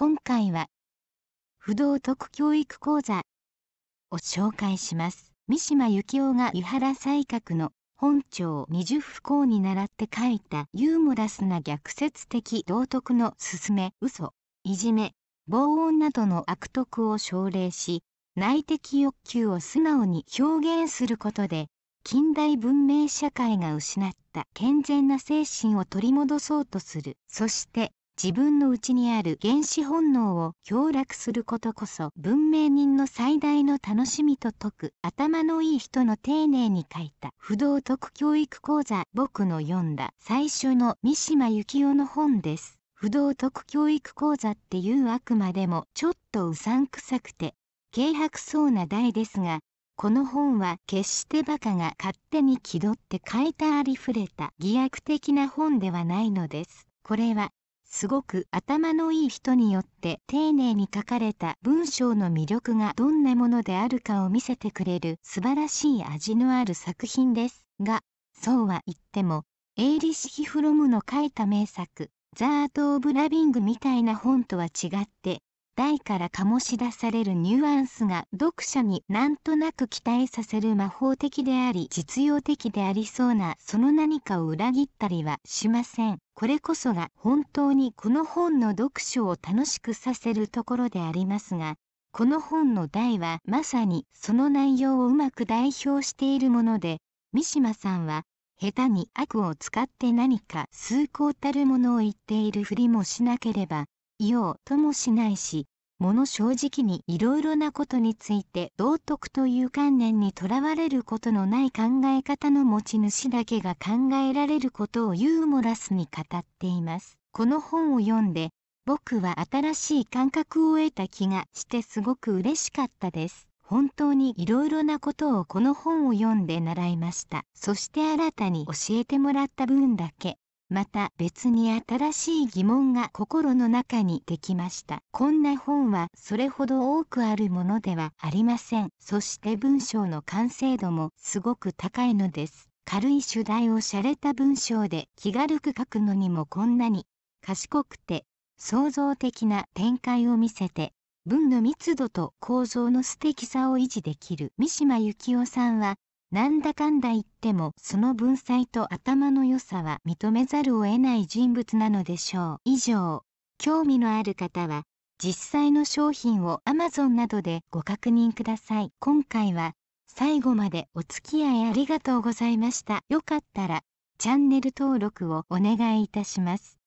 今回は不道徳教育講座を紹介します三島由紀夫が伊原西閣の本庁二十不幸に倣って書いたユーモラスな逆説的道徳の勧め嘘いじめ防音などの悪徳を奨励し内的欲求を素直に表現することで近代文明社会が失った健全な精神を取り戻そうとするそして自分の内にある原始本能を享楽することこそ文明人の最大の楽しみと説く頭のいい人の丁寧に書いた不道徳教育講座僕の読んだ最初の三島由紀夫の本です。不道徳教育講座っていうあくまでもちょっとうさんくさくて軽薄そうな題ですがこの本は決してバカが勝手に気取って書いたありふれた偽悪的な本ではないのです。これはすごく頭のいい人によって丁寧に書かれた文章の魅力がどんなものであるかを見せてくれる素晴らしい味のある作品ですがそうは言ってもエイリッシュ・フロムの書いた名作「ザート・オブ・ラビング」みたいな本とは違って題から醸し出されるニュアンスが読者になんとなく期待させる魔法的であり実用的でありそうなその何かを裏切ったりはしません。これこそが本当にこの本の読書を楽しくさせるところでありますが、この本の題はまさにその内容をうまく代表しているもので、三島さんは下手に悪を使って何か崇高たるものを言っているふりもしなければ、いようともしないし、もの正直にいろいろなことについて道徳という観念にとらわれることのない考え方の持ち主だけが考えられることをユーモラスに語っています。この本を読んで、僕は新しい感覚を得た気がしてすごく嬉しかったです。本当にいろいろなことをこの本を読んで習いました。そして新たに教えてもらった分だけまた別に新しい疑問が心の中にできましたこんな本はそれほど多くあるものではありませんそして文章の完成度もすごく高いのです軽い主題を洒落た文章で気軽く書くのにもこんなに賢くて創造的な展開を見せて文の密度と構造の素敵さを維持できる三島由紀夫さんはなんだかんだ言ってもその文才と頭の良さは認めざるを得ない人物なのでしょう以上興味のある方は実際の商品を Amazon などでご確認ください今回は最後までお付き合いありがとうございましたよかったらチャンネル登録をお願いいたします